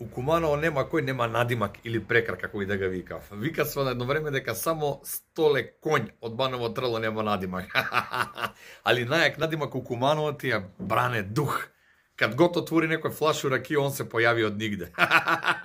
У Куманово нема кој нема надимак или прекар, како и да га викав. Вика се на едно време дека само столе конј од Баново Трло нема надимак. Али најак надимак у Куманово ти ја бране дух. Кад гото твори некој флаш ракија, он се појави од нигде.